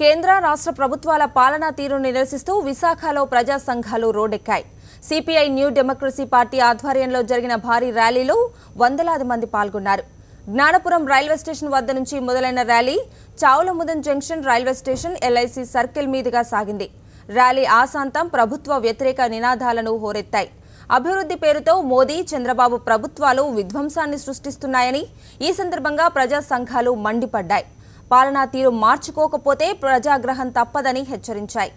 కేంద్ర రాష్ట్ర ప్రభుత్వాల పాలనా తీరును నిరసిస్తూ విశాఖలో ప్రజా సంఘాలు రోడెక్కాయి సిపిఐ న్యూ డెమోక్రసీ పార్టీ ఆధ్వర్యంలో జరిగిన భారీ ర్యాలీలో వందలాది మంది పాల్గొన్నారు జ్ఞానపురం రైల్వే స్టేషన్ వద్ద నుంచి మొదలైన ర్యాలీ చావులముదన్ junction railway station LIC circle మీదుగా సాగింది ర్యాలీ ఆశాంతం ప్రభుత్వ వ్యతిరేక నినాదాలను హోరెత్తాయి అభివృద్ధి పేరుతో మోదీ చంద్రబాబు ప్రభుత్వాలు విధ్వంసాన్ని సృష్టిస్తున్నాయని ఈ సందర్భంగా ప్రజా సంఘాలు మండిపడ్డాయి పాలనా తీరు మార్చుకోకపోతే ప్రజాగ్రహం తప్పదని హెచ్చరించాయి